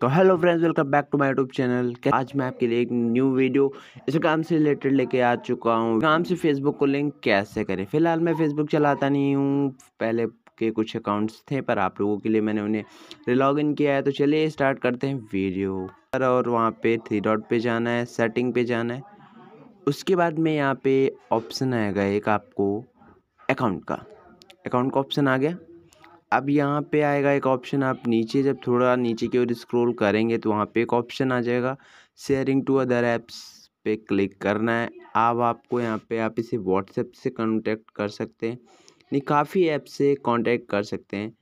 तो hello friends welcome back to my YouTube channel आज मैं आपके लिए एक न्यू वीडियो काम से रिलेटेड लेके आ चुका हूँ काम से फेसबुक को लिंक कैसे करें फिलहाल मैं फेसबुक चलाता नहीं हूँ पहले के कुछ अकाउंट्स थे पर आप लोगों के लिए मैंने उन्हें रिलॉग इन किया है तो चलिए स्टार्ट करते हैं वीडियो पर और वहाँ पे थ्री डॉट पे जाना है सेटिंग पे जाना है उसके बाद में यहाँ पे ऑप्शन आएगा एक आपको अकाउंट का अकाउंट का ऑप्शन आ गया अब यहाँ पे आएगा एक ऑप्शन आप नीचे जब थोड़ा नीचे की ओर स्क्रॉल करेंगे तो वहाँ पे एक ऑप्शन आ जाएगा शेयरिंग टू अदर ऐप्स पे क्लिक करना है अब आपको यहाँ पे आप इसे व्हाट्सएप से कॉन्टैक्ट कर सकते हैं नहीं काफ़ी ऐप से कॉन्टैक्ट कर सकते हैं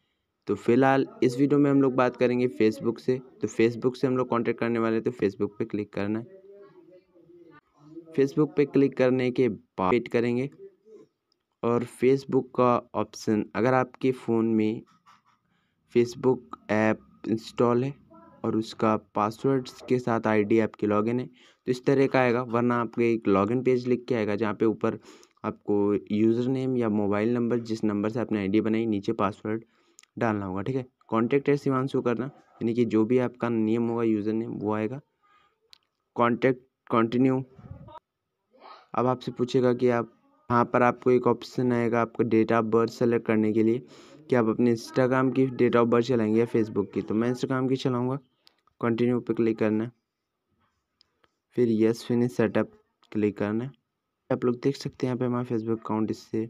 तो फिलहाल इस वीडियो में हम लोग बात करेंगे फेसबुक से तो फेसबुक से हम लोग कॉन्टेक्ट करने वाले तो फेसबुक पर क्लिक करना है फेसबुक पर क्लिक करने के बाद वेट करेंगे और फ़ेसबुक का ऑप्शन अगर आपके फ़ोन में फ़ेसबुक ऐप इंस्टॉल है और उसका पासवर्ड के साथ आईडी आपकी लॉगिन है तो इस तरह का आएगा वरना आपके एक लॉगिन पेज लिख के आएगा जहाँ पे ऊपर आपको यूज़र नेम या मोबाइल नंबर जिस नंबर से आपने आईडी बनाई नीचे पासवर्ड डालना होगा ठीक है कॉन्टैक्ट है शो करना यानी कि जो भी आपका नियम होगा यूज़र नेम वो आएगा कॉन्टैक्ट कॉन्टिन्यू अब आपसे पूछेगा कि आप वहाँ पर आपको एक ऑप्शन आएगा आपको डेट ऑफ बर्थ सेलेक्ट करने के लिए कि आप अपने इंस्टाग्राम की डेट ऑफ बर्थ चलाएंगे या फेसबुक की तो मैं इंस्टाग्राम की चलाऊँगा कंटिन्यू पे क्लिक करना है फिर यस फिनिश सेटअप क्लिक करना है आप लोग देख सकते हैं यहाँ पे हमारा फेसबुक अकाउंट इससे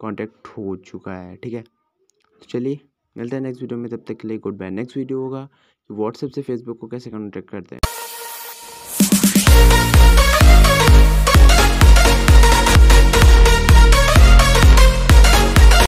कांटेक्ट हो चुका है ठीक है तो चलिए मिलता है नेक्स्ट वीडियो में तब तक के लिए गुड बाय नेक्स्ट वीडियो होगा कि व्हाट्सएप से फेसबुक को कैसे कॉन्टैक्ट करते हैं